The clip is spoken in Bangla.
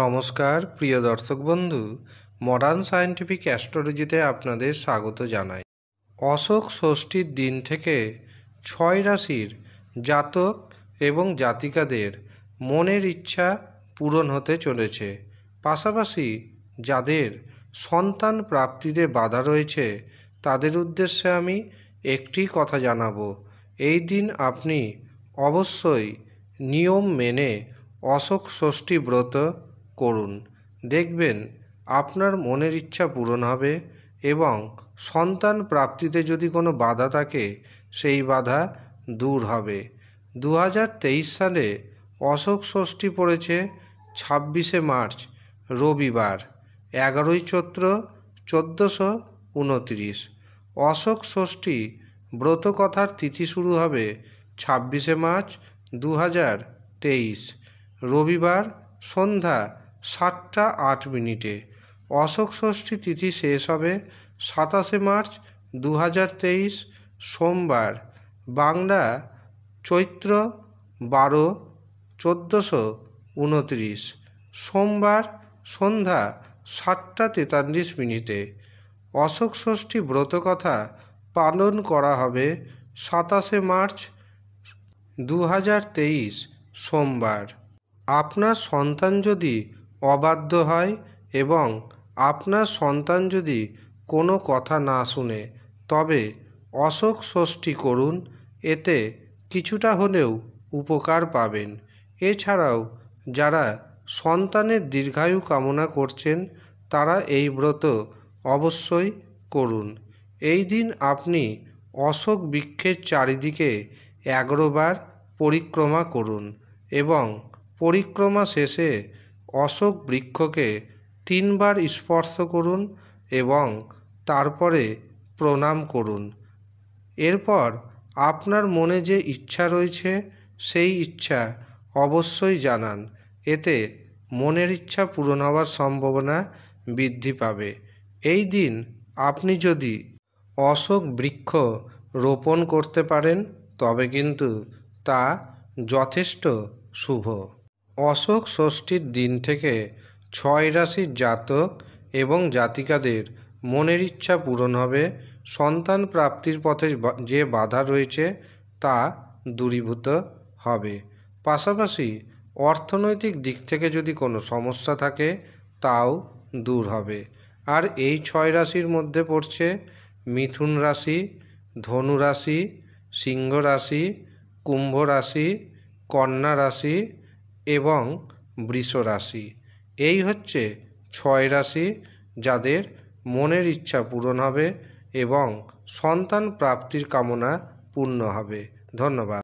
নমস্কার প্রিয় দর্শক বন্ধু মডার্ন সায়েন্টিফিক অ্যাস্ট্রোলজিতে আপনাদের স্বাগত জানাই অশোক ষষ্ঠীর দিন থেকে ছয় রাশির জাতক এবং জাতিকাদের মনের ইচ্ছা পূরণ হতে চলেছে পাশাপাশি যাদের সন্তান প্রাপ্তিতে বাধা রয়েছে তাদের উদ্দেশ্যে আমি একটি কথা জানাবো এই দিন আপনি অবশ্যই নিয়ম মেনে অশোক ষষ্ঠী ব্রত করুন দেখবেন আপনার মনের ইচ্ছা পূরণ হবে এবং সন্তান প্রাপ্তিতে যদি কোনো বাধা থাকে সেই বাধা দূর হবে দু সালে অশোক ষষ্ঠী পড়েছে ছাব্বিশে মার্চ রবিবার এগারোই চৈত্র চোদ্দোশো উনত্রিশ অশোক ষষ্ঠী ব্রতকথার তিথি শুরু হবে ছাব্বিশে মার্চ দু হাজার তেইশ রবিবার সন্ধ্যা সাতটা আট মিনিটে অশোক ষষ্ঠী তিথি শেষ হবে সাতাশে মার্চ দু হাজার তেইশ সোমবার বাংলা চৈত্র বারো চোদ্দোশো উনত্রিশ সোমবার সন্ধ্যা সাতটা তেতাল্লিশ মিনিটে অশোক ষষ্ঠী ব্রতকথা পালন করা হবে সাতাশে মার্চ দু সোমবার আপনার সন্তান যদি অবাধ্য হয় এবং আপনার সন্তান যদি কোনো কথা না শুনে তবে অশোক ষষ্ঠী করুন এতে কিছুটা হলেও উপকার পাবেন এছাড়াও যারা সন্তানের দীর্ঘায়ু কামনা করছেন তারা এই ব্রত অবশ্যই করুন এই দিন আপনি অশোক বৃক্ষের চারিদিকে এগারোবার পরিক্রমা করুন এবং পরিক্রমা শেষে অশোক বৃক্ষকে তিনবার স্পর্শ করুন এবং তারপরে প্রণাম করুন এরপর আপনার মনে যে ইচ্ছা রয়েছে সেই ইচ্ছা অবশ্যই জানান এতে মনের ইচ্ছা পূরণ হওয়ার সম্ভাবনা বৃদ্ধি পাবে এই দিন আপনি যদি অশোক বৃক্ষ রোপণ করতে পারেন তবে কিন্তু তা যথেষ্ট শুভ অশোক ষষ্ঠীর দিন থেকে ছয় রাশির জাতক এবং জাতিকাদের মনের ইচ্ছা পূরণ হবে সন্তান প্রাপ্তির পথে যে বাধা রয়েছে তা দূরীভূত হবে পাশাপাশি অর্থনৈতিক দিক থেকে যদি কোনো সমস্যা থাকে তাও দূর হবে আর এই ছয় রাশির মধ্যে পড়ছে মিথুন রাশি ধনু রাশি সিংহ রাশি কুম্ভ রাশি কন্যা রাশি এবং বৃষ রাশি এই হচ্ছে ছয় রাশি যাদের মনের ইচ্ছা পূরণ হবে এবং সন্তান প্রাপ্তির কামনা পূর্ণ হবে ধন্যবাদ